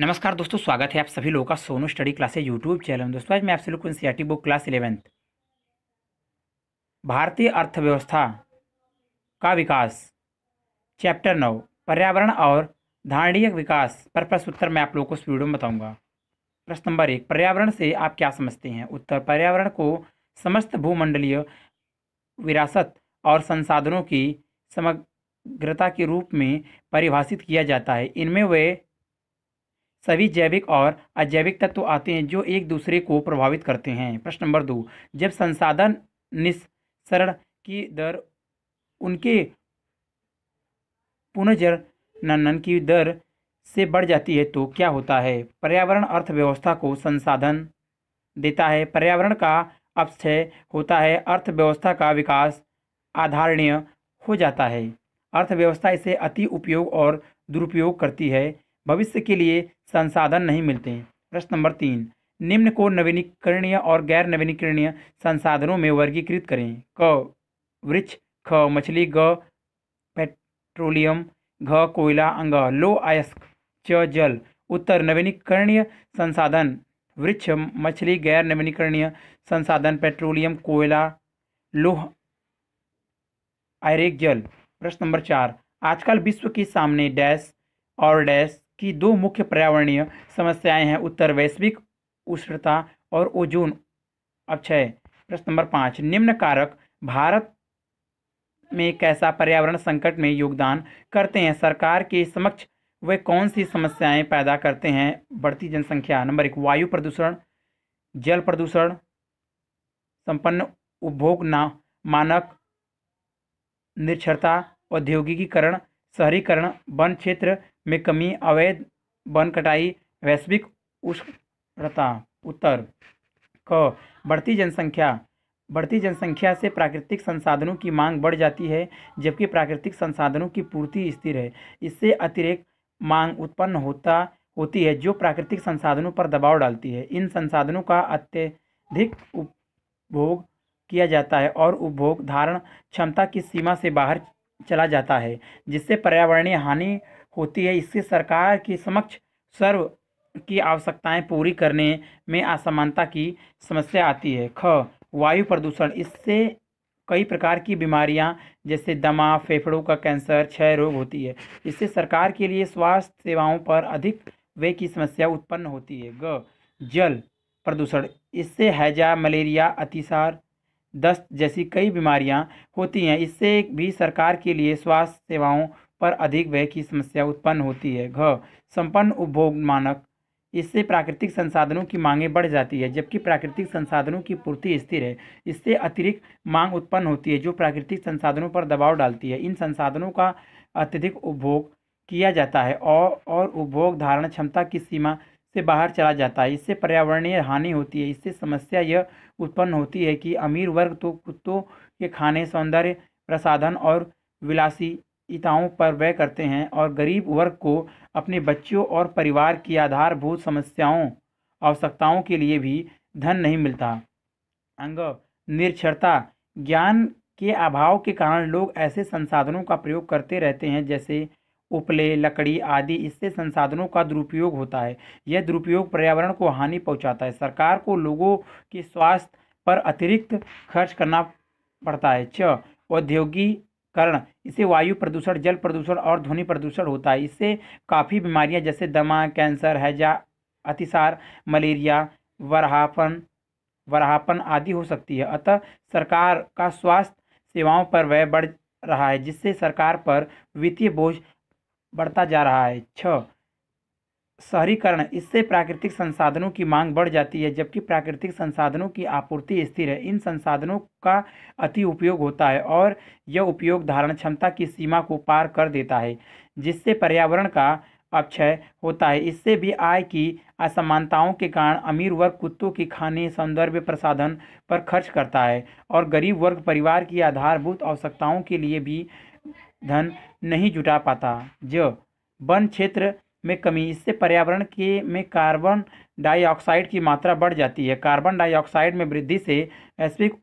नमस्कार दोस्तों स्वागत है आप सभी लोगों का Sonu study classes YouTube channel दोस्तों आज मैं आपसे लोग को बुक क्लास इलेवेंथ भारतीय अर्थव्यवस्था का विकास चैप्टर नौ पर्यावरण और धारणीय विकास पर प्रश्न उत्तर मैं आप लोगों को इस वीडियो में बताऊंगा प्रश्न नंबर एक पर्यावरण से आप क्या समझते हैं उत्तर पर्यावरण को समस्त भूमंडलीय विरासत और संसाधनों की समग्रता के रूप में परिभाषित किया जाता है इनमें वे सभी जैविक और अजैविक तत्व आते हैं जो एक दूसरे को प्रभावित करते हैं प्रश्न नंबर दो जब संसाधन निस्सरण की दर उनके पुनर्जनन की दर से बढ़ जाती है तो क्या होता है पर्यावरण अर्थव्यवस्था को संसाधन देता है पर्यावरण का अपक्षय होता है अर्थव्यवस्था का विकास आधारणीय हो जाता है अर्थव्यवस्था इसे अति उपयोग और दुरुपयोग करती है भविष्य के लिए संसाधन नहीं मिलते हैं प्रश्न नंबर तीन निम्न को नवीनीकरणीय और गैर नवीनीकरणीय संसाधनों में वर्गीकृत करें क वृक्ष ख मछली ग पेट्रोलियम घ कोयला अंग लो अयस्क च जल उत्तर नवीनीकरणीय संसाधन वृक्ष मछली गैर नवीनीकरणीय संसाधन पेट्रोलियम कोयला लोह आयरिक जल प्रश्न नंबर चार आजकल विश्व के सामने डैश और डैश की दो मुख्य पर्यावरणीय समस्याएं हैं उत्तर वैश्विक उष्णता और ओजोन अक्षय प्रश्न नंबर पाँच निम्न कारक भारत में कैसा पर्यावरण संकट में योगदान करते हैं सरकार के समक्ष वे कौन सी समस्याएं पैदा करते हैं बढ़ती जनसंख्या नंबर एक वायु प्रदूषण जल प्रदूषण संपन्न उपभोग ना मानक निरक्षरता औद्योगिकीकरण शहरीकरण वन क्षेत्र में कमी अवैध वन कटाई वैश्विक उष्णता उत्तर क बढ़ती जनसंख्या बढ़ती जनसंख्या से प्राकृतिक संसाधनों की मांग बढ़ जाती है जबकि प्राकृतिक संसाधनों की पूर्ति स्थिर है इससे अतिरिक्त मांग उत्पन्न होता होती है जो प्राकृतिक संसाधनों पर दबाव डालती है इन संसाधनों का अत्यधिक उपभोग किया जाता है और उपभोग धारण क्षमता की सीमा से बाहर चला जाता है जिससे पर्यावरणीय हानि होती है इससे सरकार के समक्ष सर्व की आवश्यकताएं पूरी करने में असमानता की समस्या आती है ख वायु प्रदूषण इससे कई प्रकार की बीमारियां जैसे दमा फेफड़ों का कैंसर क्षय रोग होती है इससे सरकार के लिए स्वास्थ्य सेवाओं पर अधिक व्यय की समस्या उत्पन्न होती है ग जल प्रदूषण इससे हैजा मलेरिया अतिसार दस्त जैसी कई बीमारियां होती हैं इससे भी सरकार के लिए स्वास्थ्य सेवाओं पर अधिक व्यय की समस्या उत्पन्न होती है घ संपन्न उपभोग मानक इससे प्राकृतिक संसाधनों की मांगें बढ़ जाती है जबकि प्राकृतिक संसाधनों की पूर्ति स्थिर है इससे अतिरिक्त मांग उत्पन्न होती है जो प्राकृतिक संसाधनों पर दबाव डालती है इन संसाधनों का अत्यधिक उपभोग किया जाता है और और उपभोग धारण क्षमता की सीमा से बाहर चला जाता है इससे पर्यावरणीय हानि होती है इससे समस्या यह उत्पन्न होती है कि अमीर वर्ग तो कुत्तों के खाने सौंदर्य प्रसाधन और विलासी इताओं पर व्यय करते हैं और गरीब वर्ग को अपने बच्चों और परिवार की आधारभूत समस्याओं आवश्यकताओं के लिए भी धन नहीं मिलता अंग निरक्षरता ज्ञान के अभाव के कारण लोग ऐसे संसाधनों का प्रयोग करते रहते हैं जैसे उपले लकड़ी आदि इससे संसाधनों का दुरुपयोग होता है यह दुरुपयोग पर्यावरण को हानि पहुंचाता है सरकार को लोगों के स्वास्थ्य पर अतिरिक्त खर्च करना पड़ता है छ औद्योगिक कारण इससे वायु प्रदूषण जल प्रदूषण और ध्वनि प्रदूषण होता है इससे काफ़ी बीमारियां जैसे दमा कैंसर हैजा अतिसार मलेरिया वरहापन वरहापन आदि हो सकती है अतः सरकार का स्वास्थ्य सेवाओं पर व्यय बढ़ रहा है जिससे सरकार पर वित्तीय बोझ बढ़ता जा रहा है छः शहरीकरण इससे प्राकृतिक संसाधनों की मांग बढ़ जाती है जबकि प्राकृतिक संसाधनों की आपूर्ति स्थिर है इन संसाधनों का अति उपयोग होता है और यह उपयोग धारण क्षमता की सीमा को पार कर देता है जिससे पर्यावरण का अक्षय होता है इससे भी आय की असमानताओं के कारण अमीर वर्ग कुत्तों के खाने सौंदर्य प्रसाधन पर खर्च करता है और गरीब वर्ग परिवार की आधारभूत आवश्यकताओं के लिए भी धन नहीं जुटा पाता जो वन क्षेत्र में कमी इससे पर्यावरण के में कार्बन डाइऑक्साइड की मात्रा बढ़ जाती है कार्बन डाइऑक्साइड में वृद्धि से वैश्विक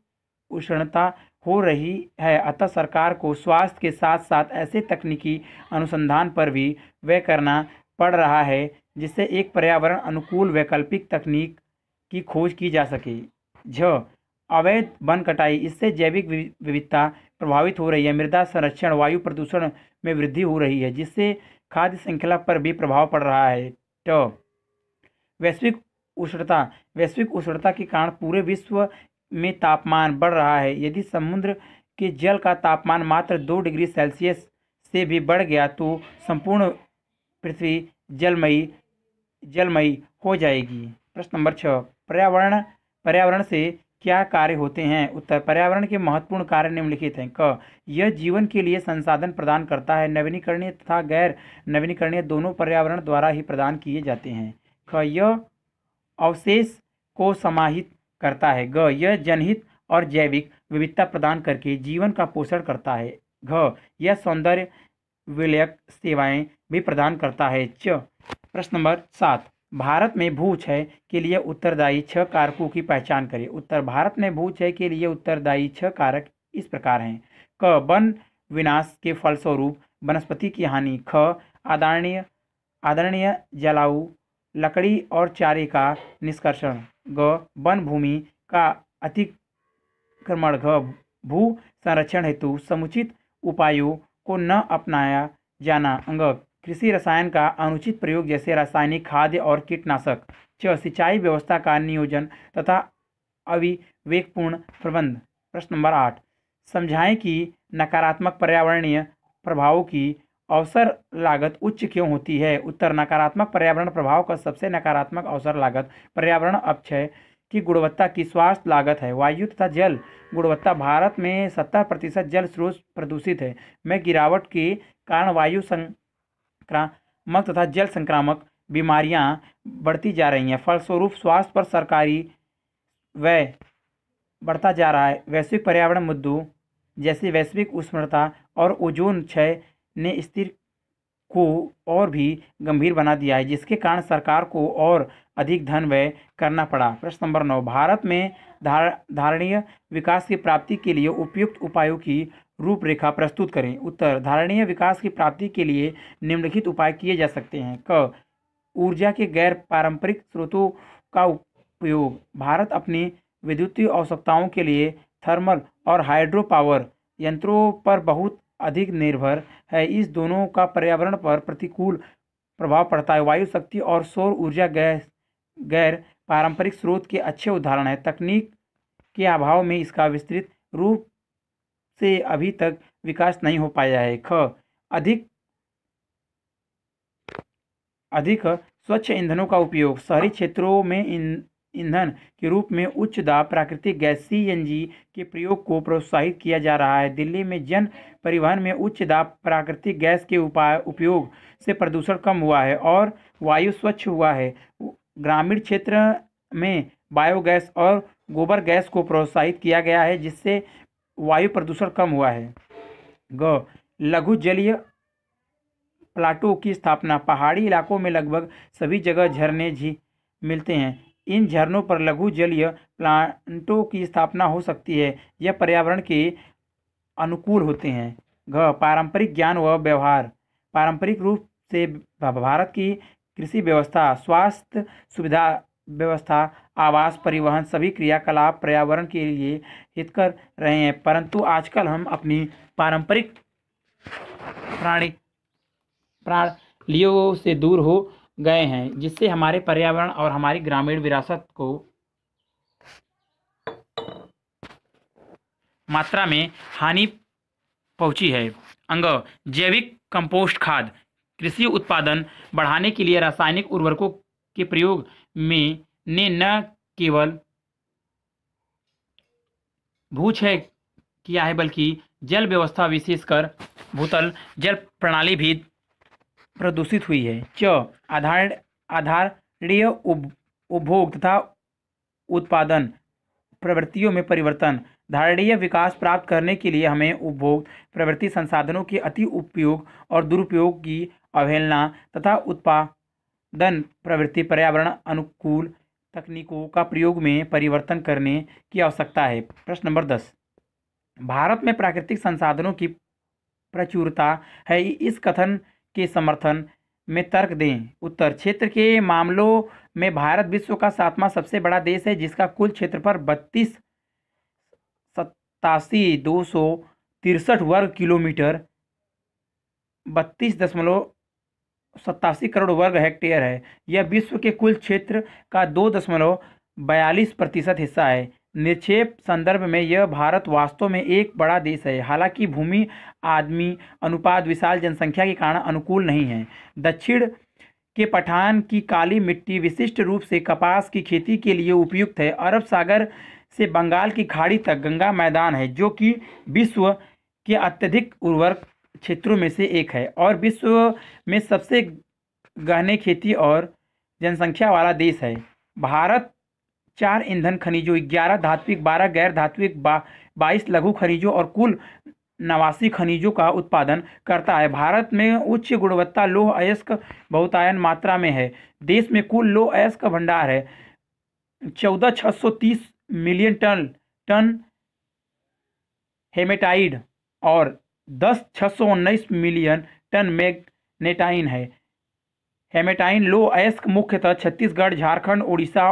उष्णता हो रही है अतः सरकार को स्वास्थ्य के साथ साथ ऐसे तकनीकी अनुसंधान पर भी व्यय करना पड़ रहा है जिससे एक पर्यावरण अनुकूल वैकल्पिक तकनीक की खोज की जा सके झ अवैध वन कटाई इससे जैविक विविधता प्रभावित हो रही है मृदा संरक्षण वायु प्रदूषण में वृद्धि हो रही है जिससे खाद्य श्रृंखला पर भी प्रभाव पड़ रहा है तो वैश्विक उष्णता वैश्विक उष्णता के कारण पूरे विश्व में तापमान बढ़ रहा है यदि समुद्र के जल का तापमान मात्र दो डिग्री सेल्सियस से भी बढ़ गया तो संपूर्ण पृथ्वी जलमयी जलमयी हो जाएगी प्रश्न नंबर छः पर्यावरण पर्यावरण से क्या कार्य होते हैं उत्तर पर्यावरण के महत्वपूर्ण कार्य निम्नलिखित हैं क यह जीवन के लिए संसाधन प्रदान करता है नवीनीकरणीय तथा गैर नवीनीकरणीय दोनों पर्यावरण द्वारा ही प्रदान किए जाते हैं ख यह अवशेष को समाहित करता है ग यह जनहित और जैविक विविधता प्रदान करके जीवन का पोषण करता है घ यह सौंदर्य विलयक सेवाएँ भी प्रदान करता है च प्रश्न नंबर सात भारत में भू क्षय के लिए उत्तरदायी छह कारकों की पहचान करें उत्तर भारत में भू क्षय के लिए उत्तरदायी छह कारक इस प्रकार हैं क वन विनाश के फलस्वरूप वनस्पति की हानि ख आदरणीय आदरणीय जलाऊ लकड़ी और चारे का निष्कर्षण ग वन भूमि का अतिक्रमण घ भू संरक्षण हेतु समुचित उपायों को न अपनाया जाना अंग कृषि रसायन का अनुचित प्रयोग जैसे रासायनिक खाद्य और कीटनाशक छः सिंचाई व्यवस्था का नियोजन तथा अविवेकपूर्ण प्रबंध प्रश्न नंबर आठ समझाएं कि नकारात्मक पर्यावरणीय प्रभावों की अवसर लागत उच्च क्यों होती है उत्तर नकारात्मक पर्यावरण प्रभाव का सबसे नकारात्मक अवसर लागत पर्यावरण अपक्षय की गुणवत्ता की स्वास्थ्य लागत है वायु तथा जल गुणवत्ता भारत में सत्तर प्रतिशत जल स्रोत प्रदूषित है में गिरावट के कारण वायु संक्रामक तथा जल संक्रामक बीमारियां बढ़ती जा रही हैं फलस्वरूप स्वास्थ्य पर सरकारी व्यय बढ़ता जा रहा है वैश्विक पर्यावरण मुद्दों जैसे वैश्विक उष्णता और ओजोन क्षय ने स्थिर को और भी गंभीर बना दिया है जिसके कारण सरकार को और अधिक धन व्यय करना पड़ा प्रश्न नंबर नौ भारत में धार धारणीय विकास की प्राप्ति के लिए उपयुक्त उपायों की रूपरेखा प्रस्तुत करें उत्तर धारणीय विकास की प्राप्ति के लिए निम्नलिखित उपाय किए जा सकते हैं क ऊर्जा के गैर पारंपरिक स्रोतों का उपयोग भारत अपनी विद्युतीय आवश्यकताओं के लिए थर्मल और हाइड्रो पावर यंत्रों पर बहुत अधिक निर्भर है इस दोनों का पर्यावरण पर प्रतिकूल प्रभाव पड़ता है वायु शक्ति और सौर ऊर्जा गैस गैर पारंपरिक स्रोत के अच्छे उदाहरण हैं तकनीक के अभाव में इसका विस्तृत रूप से अभी तक विकास नहीं हो पाया है ख अधिक अधिक स्वच्छ ईंधनों का उपयोग शहरी क्षेत्रों में ईंधन के रूप में उच्च दाब प्राकृतिक गैस सी के प्रयोग को प्रोत्साहित किया जा रहा है दिल्ली में जन परिवहन में उच्च दाब प्राकृतिक गैस के उपाय उपयोग से प्रदूषण कम हुआ है और वायु स्वच्छ हुआ है ग्रामीण क्षेत्र में बायोगैस और गोबर गैस को प्रोत्साहित किया गया है जिससे वायु प्रदूषण कम हुआ है ग लघु जलीय प्लाटो की स्थापना पहाड़ी इलाकों में लगभग सभी जगह झरने झी मिलते हैं इन झरनों पर लघु जलीय प्लांटों की स्थापना हो सकती है यह पर्यावरण के अनुकूल होते हैं घ पारंपरिक ज्ञान व व्यवहार पारंपरिक रूप से भारत की कृषि व्यवस्था स्वास्थ्य सुविधा व्यवस्था आवास परिवहन सभी क्रियाकलाप पर्यावरण के लिए हित कर रहे हैं परंतु आजकल हम अपनी पारंपरिक प्राणी प्रणालियों से दूर हो गए हैं जिससे हमारे पर्यावरण और हमारी ग्रामीण विरासत को मात्रा में हानि पहुंची है अंग जैविक कंपोस्ट खाद कृषि उत्पादन बढ़ाने के लिए रासायनिक उर्वरकों के प्रयोग में ने न केवल भूक्षय किया है बल्कि जल व्यवस्था विशेषकर भूतल जल प्रणाली भी प्रदूषित हुई है च आधार आधारणीय उपभोग तथा उत्पादन प्रवृत्तियों में परिवर्तन धारणीय विकास प्राप्त करने के लिए हमें उपभोग प्रवृत्ति संसाधनों के अति उपयोग और दुरुपयोग की अवहेलना तथा उत्पाद दन प्रवृत्ति पर्यावरण अनुकूल तकनीकों का प्रयोग में परिवर्तन करने की आवश्यकता है प्रश्न नंबर दस भारत में प्राकृतिक संसाधनों की प्रचुरता है इस कथन के समर्थन में तर्क दें उत्तर क्षेत्र के मामलों में भारत विश्व का सातवां सबसे बड़ा देश है जिसका कुल क्षेत्र पर बत्तीस सतासी दो सौ तिरसठ वर्ग किलोमीटर बत्तीस दशमलव सत्तासी करोड़ वर्ग हेक्टेयर है यह विश्व के कुल क्षेत्र का दो दशमलव बयालीस प्रतिशत हिस्सा है निक्षेप संदर्भ में यह भारत वास्तव में एक बड़ा देश है हालांकि भूमि आदमी अनुपात विशाल जनसंख्या के कारण अनुकूल नहीं है दक्षिण के पठान की काली मिट्टी विशिष्ट रूप से कपास की खेती के लिए उपयुक्त है अरब सागर से बंगाल की खाड़ी तक गंगा मैदान है जो कि विश्व के अत्यधिक उर्वरक क्षेत्रों में से एक है और विश्व में सबसे गहने खेती और जनसंख्या वाला देश है भारत चार ईंधन खनिजों ग्यारह धात्विक बारह गैर धात्विक बा, बाईस लघु खनिजों और कुल नवासी खनिजों का उत्पादन करता है भारत में उच्च गुणवत्ता लोह अयस्क बहुतायन मात्रा में है देश में कुल लोह अयस्क भंडार है चौदह छः सौ तीस मिलियन टन टन हेमेटाइड और दस छः सौ उन्नीस मिलियन टन मैगनेटाइन है हेमेटाइन लो अयस्क मुख्यतः छत्तीसगढ़ झारखंड उड़ीसा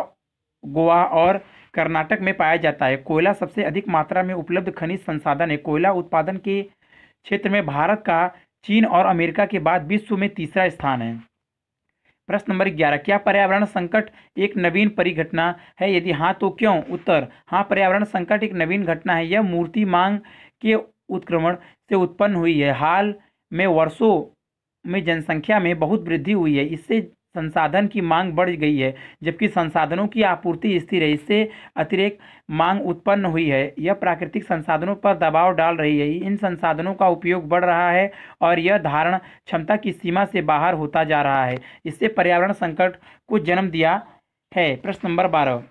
गोवा और कर्नाटक में पाया जाता है कोयला सबसे अधिक मात्रा में उपलब्ध खनिज संसाधन है कोयला उत्पादन के क्षेत्र में भारत का चीन और अमेरिका के बाद विश्व में तीसरा स्थान है प्रश्न नंबर ग्यारह क्या पर्यावरण संकट एक नवीन परिघटना है यदि हाँ तो क्यों उत्तर हाँ पर्यावरण संकट एक नवीन घटना है यह मूर्ति मांग के उत्क्रमण से उत्पन्न हुई है हाल में वर्षों में जनसंख्या में बहुत वृद्धि हुई है इससे संसाधन की मांग बढ़ गई है जबकि संसाधनों की आपूर्ति स्थिर है इससे अतिरिक्त मांग उत्पन्न हुई है यह प्राकृतिक संसाधनों पर दबाव डाल रही है इन संसाधनों का उपयोग बढ़ रहा है और यह धारण क्षमता की सीमा से बाहर होता जा रहा है इससे पर्यावरण संकट को जन्म दिया है प्रश्न नंबर बारह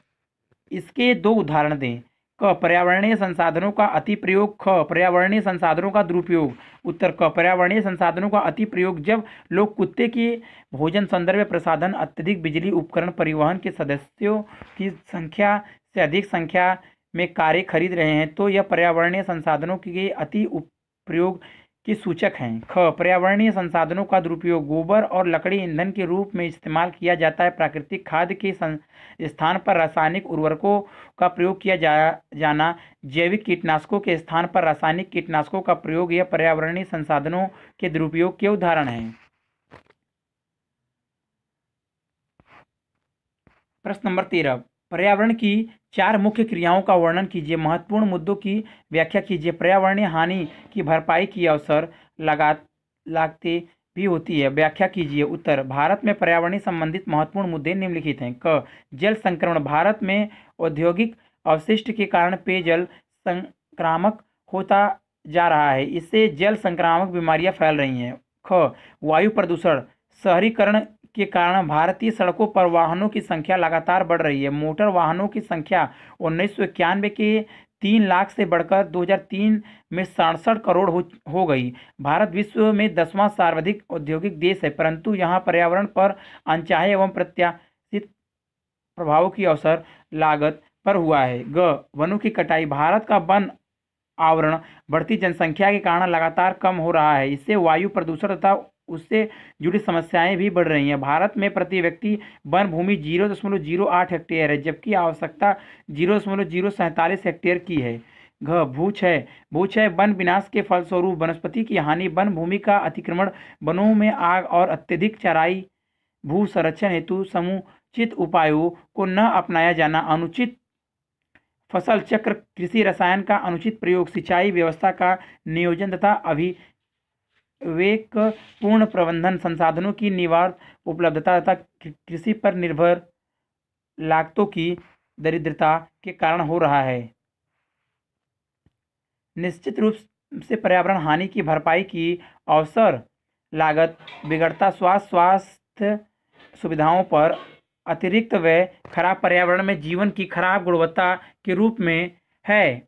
इसके दो उदाहरण दें क पर्यावरणीय संसाधनों का अति प्रयोग ख पर्यावरणीय संसाधनों का दुरुपयोग उत्तर क पर्यावरणीय संसाधनों का अति प्रयोग जब लोग कुत्ते के भोजन संदर्भ प्रसाधन अत्यधिक बिजली उपकरण परिवहन के सदस्यों की संख्या से अधिक संख्या में कार्य खरीद रहे हैं तो यह पर्यावरणीय संसाधनों के अति उपयोग के सूचक हैं ख पर्यावरणीय संसाधनों का दुरुपयोग गोबर और लकड़ी ईंधन के रूप में इस्तेमाल किया जाता है प्राकृतिक खाद के स्थान पर रासायनिक उर्वरकों का प्रयोग किया जा जाना जैविक कीटनाशकों के स्थान पर रासायनिक कीटनाशकों का प्रयोग यह पर्यावरणीय संसाधनों के दुरुपयोग के उदाहरण हैं प्रश्न नंबर तेरह पर्यावरण की चार मुख्य क्रियाओं का वर्णन कीजिए महत्वपूर्ण मुद्दों की व्याख्या कीजिए पर्यावरणीय हानि की भरपाई की अवसर लगा लागते भी होती है व्याख्या कीजिए उत्तर भारत में पर्यावरणीय संबंधित महत्वपूर्ण मुद्दे निम्नलिखित हैं क जल संक्रमण भारत में औद्योगिक अवशिष्ट के कारण पेयजल संक्रामक होता जा रहा है इससे जल संक्रामक बीमारियां फैल रही हैं ख वायु प्रदूषण शहरीकरण के कारण भारतीय सड़कों पर वाहनों की संख्या लगातार बढ़ रही है मोटर वाहनों की संख्या उन्नीस सौ इक्यानवे के तीन लाख से बढ़कर 2003 में सड़सठ करोड़ हो, हो गई भारत विश्व में दसवां सर्वाधिक औद्योगिक देश है परंतु यहाँ पर्यावरण पर अनचाहे एवं प्रत्याशित प्रभावों की अवसर लागत पर हुआ है ग वनों की कटाई भारत का वन आवरण बढ़ती जनसंख्या के कारण लगातार कम हो रहा है इससे वायु प्रदूषण तथा उससे जुड़ी समस्याएं भी बढ़ रही हैं भारत में प्रति व्यक्ति वन भूमि जीरो दशमलव जीरो आठ हेक्टेयर है जबकि आवश्यकता जीरो दशमलव जीरो सैंतालीस हेक्टेयर की है घ भू छय भू छय वन विनाश के फलस्वरूप वनस्पति की हानि वन भूमि का अतिक्रमण वनों में आग और अत्यधिक चराई भू संरक्षण हेतु समुचित उपायों को न अपनाया जाना अनुचित फसल चक्र कृषि रसायन का अनुचित प्रयोग सिंचाई व्यवस्था का नियोजन तथा अभी वेक पूर्ण प्रबंधन संसाधनों की निवार उपलब्धता तथा कृषि पर निर्भर लागतों की दरिद्रता के कारण हो रहा है निश्चित रूप से पर्यावरण हानि की भरपाई की अवसर लागत बिगड़ता स्वास्थ्य स्वास्थ्य सुविधाओं पर अतिरिक्त व खराब पर्यावरण में जीवन की खराब गुणवत्ता के रूप में है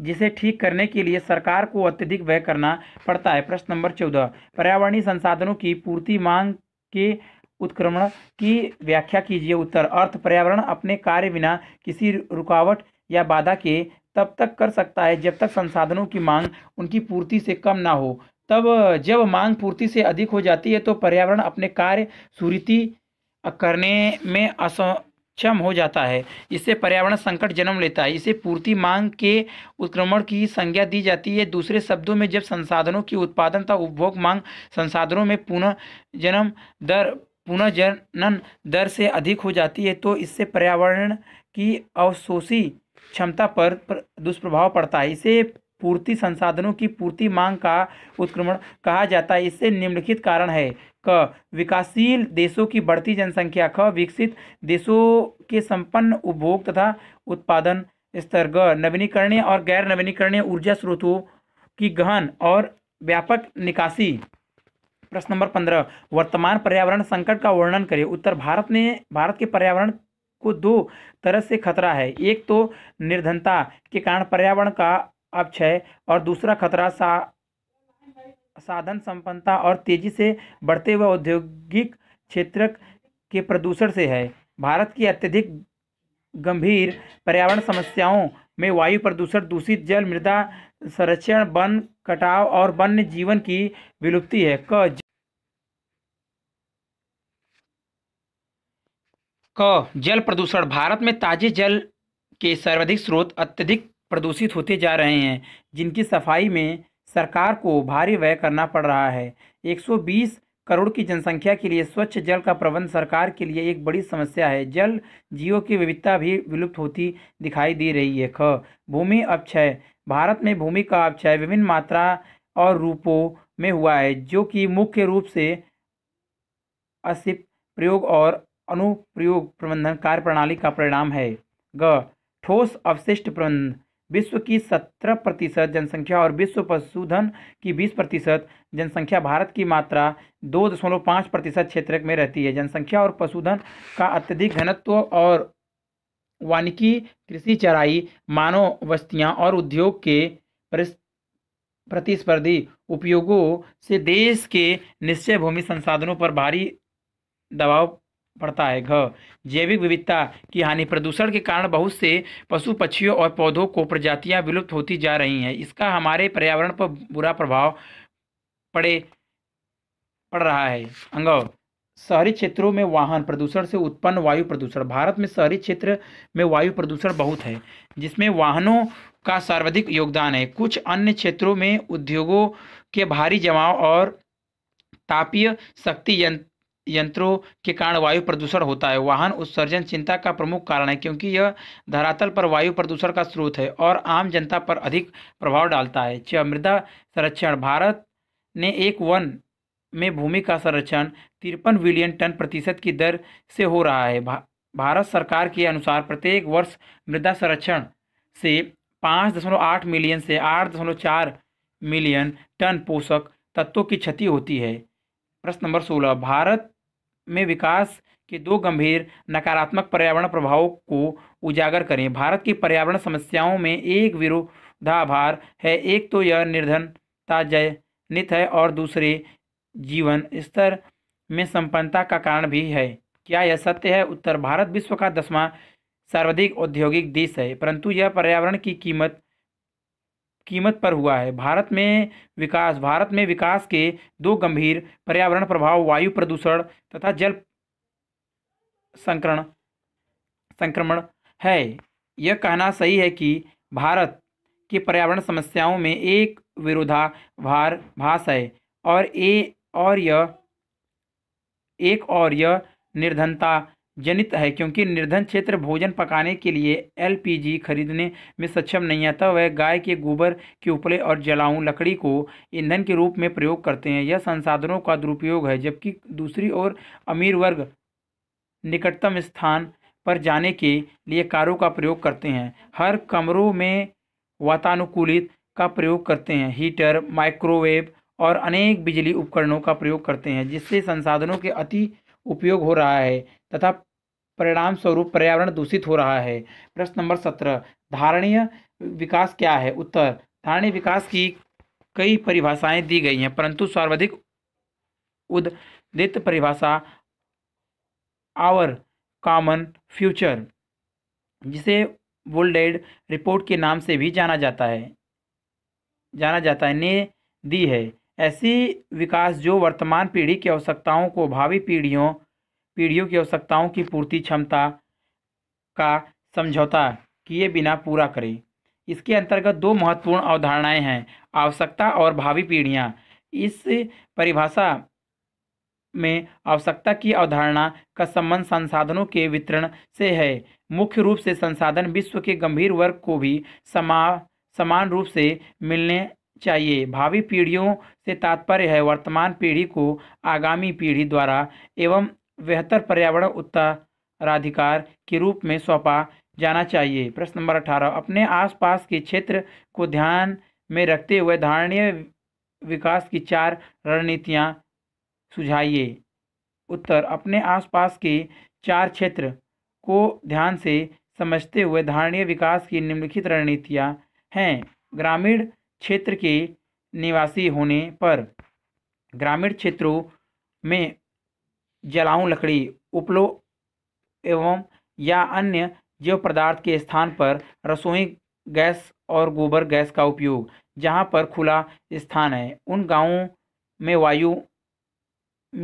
जिसे ठीक करने के लिए सरकार को अत्यधिक व्यय करना पड़ता है प्रश्न नंबर चौदह पर्यावरणीय संसाधनों की पूर्ति मांग के उत्क्रमण की व्याख्या कीजिए उत्तर अर्थ पर्यावरण अपने कार्य बिना किसी रुकावट या बाधा के तब तक कर सकता है जब तक संसाधनों की मांग उनकी पूर्ति से कम ना हो तब जब मांग पूर्ति से अधिक हो जाती है तो पर्यावरण अपने कार्य सुरीति करने में असम क्षम हो जाता है इससे पर्यावरण संकट जन्म लेता है इसे पूर्ति मांग के उत्क्रमण की संज्ञा दी जाती है दूसरे शब्दों में जब संसाधनों की उत्पादन तथा उपभोग मांग संसाधनों में पुनः जन्म दर पुनर्जनन दर से अधिक हो जाती है तो इससे पर्यावरण की अवशोषी क्षमता पर दुष्प्रभाव पड़ता है इसे पूर्ति संसाधनों की पूर्ति मांग का उत्क्रमण कहा जाता है इससे निम्नलिखित कारण है क विकासशील देशों की बढ़ती जनसंख्या ख विकसित देशों के संपन्न उपभोग तथा उत्पादन स्तर ग नवीनीकरणीय और गैर नवीनीकरणीय ऊर्जा स्रोतों की गहन और व्यापक निकासी प्रश्न नंबर पंद्रह वर्तमान पर्यावरण संकट का वर्णन करें उत्तर भारत ने भारत के पर्यावरण को दो तरह से खतरा है एक तो निर्धनता के कारण पर्यावरण का अपक्षय और दूसरा खतरा सा साधन संपन्नता और तेजी से बढ़ते हुए औद्योगिक क्षेत्र के प्रदूषण से है भारत की अत्यधिक गंभीर पर्यावरण समस्याओं में वायु प्रदूषण दूषित जल मृदा संरक्षण वन कटाव और वन्य जीवन की विलुप्ति है क क जल प्रदूषण भारत में ताजे जल के सर्वाधिक स्रोत अत्यधिक प्रदूषित होते जा रहे हैं जिनकी सफाई में सरकार को भारी व्यय करना पड़ रहा है 120 करोड़ की जनसंख्या के लिए स्वच्छ जल का प्रबंध सरकार के लिए एक बड़ी समस्या है जल जीवों की विविधता भी विलुप्त होती दिखाई दे रही है ख भूमि अपक्षय भारत में भूमि का अपक्षय विभिन्न मात्रा और रूपों में हुआ है जो कि मुख्य रूप से असिप प्रयोग और अनुप्रयोग प्रबंधन कार्य प्रणाली का परिणाम है ग ठोस अवशिष्ट प्रबंध विश्व की 17 प्रतिशत जनसंख्या और विश्व पशुधन की 20 प्रतिशत जनसंख्या भारत की मात्रा 2.5 प्रतिशत क्षेत्र में रहती है जनसंख्या और पशुधन का अत्यधिक घनत्व और वानिकी कृषि चराई मानव बस्तियाँ और उद्योग के प्रतिस्पर्धी उपयोगों से देश के निश्चय भूमि संसाधनों पर भारी दबाव पड़ता है घ जैविक विविधता की हानि प्रदूषण के कारण बहुत से पशु पक्षियों और पौधों को प्रजातियां विलुप्त होती जा रही हैं इसका हमारे पर्यावरण पर बुरा प्रभाव पड़े पड़ रहा है अंग शहरी क्षेत्रों में वाहन प्रदूषण से उत्पन्न वायु प्रदूषण भारत में शहरी क्षेत्र में वायु प्रदूषण बहुत है जिसमें वाहनों का सर्वाधिक योगदान है कुछ अन्य क्षेत्रों में उद्योगों के भारी जमाव और तापीय शक्ति यंत्र यंत्रों के कारण वायु प्रदूषण होता है वाहन उत्सर्जन चिंता का प्रमुख कारण है क्योंकि यह धरातल पर वायु प्रदूषण का स्रोत है और आम जनता पर अधिक प्रभाव डालता है चाहे मृदा संरक्षण भारत ने एक वन में भूमि का संरक्षण तिरपन बिलियन टन प्रतिशत की दर से हो रहा है भा, भारत सरकार के अनुसार प्रत्येक वर्ष मृदा संरक्षण से पाँच दशमलव आठ मिलियन से आठ दशमलव चार मिलियन टन पोषक तत्वों की क्षति होती है प्रश्न नंबर सोलह भारत में विकास के दो गंभीर नकारात्मक पर्यावरण प्रभावों को उजागर करें भारत की पर्यावरण समस्याओं में एक विरोधाभार है एक तो यह निर्धनता जनित है और दूसरे जीवन स्तर में संपन्नता का कारण भी है क्या यह सत्य है उत्तर भारत विश्व का दसवां सर्वाधिक औद्योगिक देश है परंतु यह पर्यावरण की कीमत कीमत पर हुआ है भारत में विकास भारत में विकास के दो गंभीर पर्यावरण प्रभाव वायु प्रदूषण तथा जल संक्रमण संक्रमण है यह कहना सही है कि भारत के पर्यावरण समस्याओं में एक विरोधाभार भास है और ए और यह एक और यह निर्धनता जनित है क्योंकि निर्धन क्षेत्र भोजन पकाने के लिए एलपीजी खरीदने में सक्षम नहीं आता वह गाय के गोबर के उपले और जलाऊ लकड़ी को ईंधन के रूप में प्रयोग करते हैं यह संसाधनों का दुरुपयोग है जबकि दूसरी ओर अमीर वर्ग निकटतम स्थान पर जाने के लिए कारों का प्रयोग करते हैं हर कमरों में वातानुकूलित का प्रयोग करते हैं हीटर माइक्रोवेव और अनेक बिजली उपकरणों का प्रयोग करते हैं जिससे संसाधनों के अति उपयोग हो रहा है तथा परिणाम स्वरूप पर्यावरण दूषित हो रहा है प्रश्न नंबर सत्रह धारणीय विकास क्या है उत्तर धारणीय विकास की कई परिभाषाएं दी गई हैं परंतु सर्वाधिक उदित परिभाषा आवर कॉमन फ्यूचर जिसे वोल्डेड रिपोर्ट के नाम से भी जाना जाता है जाना जाता है ने दी है ऐसी विकास जो वर्तमान पीढ़ी की आवश्यकताओं को भावी पीढ़ियों पीढ़ियों की आवश्यकताओं की पूर्ति क्षमता का समझौता किए बिना पूरा करे इसके अंतर्गत दो महत्वपूर्ण अवधारणाएं हैं आवश्यकता और भावी पीढ़ियाँ इस परिभाषा में आवश्यकता की अवधारणा का संबंध संसाधनों के वितरण से है मुख्य रूप से संसाधन विश्व के गंभीर वर्ग को भी समा समान रूप से मिलने चाहिए भावी पीढ़ियों से तात्पर्य है वर्तमान पीढ़ी को आगामी पीढ़ी द्वारा एवं बेहतर पर्यावरण उत्तराधिकार के रूप में सौंपा जाना चाहिए प्रश्न नंबर अठारह अपने आसपास के क्षेत्र को ध्यान में रखते हुए धारणीय विकास की चार रणनीतियाँ सुझाइए उत्तर अपने आसपास के चार क्षेत्र को ध्यान से समझते हुए धारणीय विकास की निम्नलिखित रणनीतियाँ हैं ग्रामीण क्षेत्र के निवासी होने पर ग्रामीण क्षेत्रों में जलाऊ लकड़ी उपलो एवं या अन्य जैव पदार्थ के स्थान पर रसोई गैस और गोबर गैस का उपयोग जहां पर खुला स्थान है उन गांवों में वायु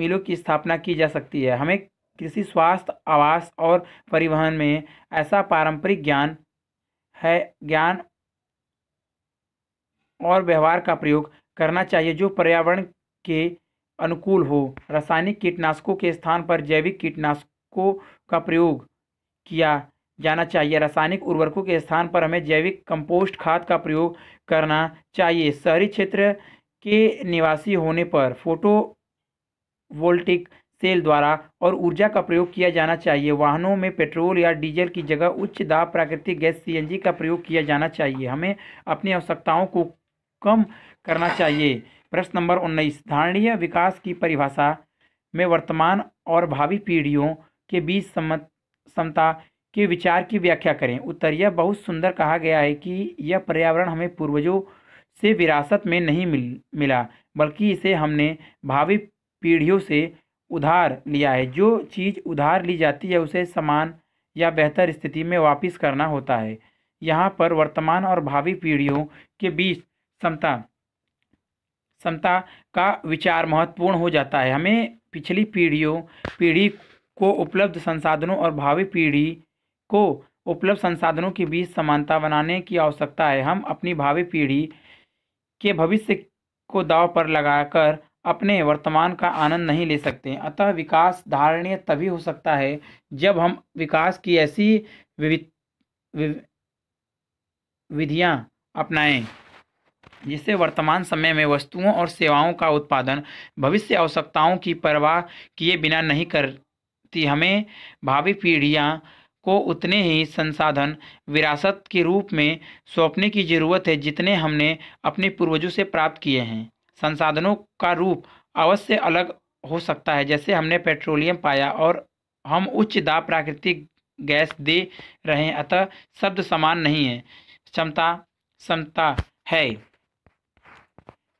मिलों की स्थापना की जा सकती है हमें कृषि स्वास्थ्य आवास और परिवहन में ऐसा पारंपरिक ज्ञान है ज्ञान और व्यवहार का प्रयोग करना चाहिए जो पर्यावरण के अनुकूल हो रासायनिक कीटनाशकों के स्थान पर जैविक कीटनाशकों का प्रयोग किया जाना चाहिए रासायनिक उर्वरकों के स्थान पर हमें जैविक कंपोस्ट खाद का प्रयोग करना चाहिए शहरी क्षेत्र के निवासी होने पर फोटो वोल्टिक सेल द्वारा और ऊर्जा का प्रयोग किया जाना चाहिए वाहनों में पेट्रोल या डीजल की जगह उच्च दाब प्राकृतिक गैस सीएनजी का प्रयोग किया जाना चाहिए हमें अपनी आवश्यकताओं को कम करना चाहिए प्रश्न नंबर उन्नीस धारणीय विकास की परिभाषा में वर्तमान और भावी पीढ़ियों के बीच समता के विचार की व्याख्या करें उत्तर यह बहुत सुंदर कहा गया है कि यह पर्यावरण हमें पूर्वजों से विरासत में नहीं मिल मिला बल्कि इसे हमने भावी पीढ़ियों से उधार लिया है जो चीज़ उधार ली जाती है उसे समान या बेहतर स्थिति में वापस करना होता है यहाँ पर वर्तमान और भावी पीढ़ियों के बीच समता समता का विचार महत्वपूर्ण हो जाता है हमें पिछली पीढ़ियों पीढ़ी को उपलब्ध संसाधनों और भावी पीढ़ी को उपलब्ध संसाधनों के बीच समानता बनाने की आवश्यकता है हम अपनी भावी पीढ़ी के भविष्य को दाव पर लगाकर अपने वर्तमान का आनंद नहीं ले सकते अतः विकास धारणीय तभी हो सकता है जब हम विकास की ऐसी विविध विधियाँ अपनाएं जिससे वर्तमान समय में वस्तुओं और सेवाओं का उत्पादन भविष्य आवश्यकताओं की परवाह किए बिना नहीं करती हमें भावी पीढ़ियाँ को उतने ही संसाधन विरासत के रूप में सौंपने की ज़रूरत है जितने हमने अपने पूर्वजों से प्राप्त किए हैं संसाधनों का रूप अवश्य अलग हो सकता है जैसे हमने पेट्रोलियम पाया और हम उच्च दाब प्राकृतिक गैस दे रहे हैं अतः शब्द समान नहीं है क्षमता क्षमता है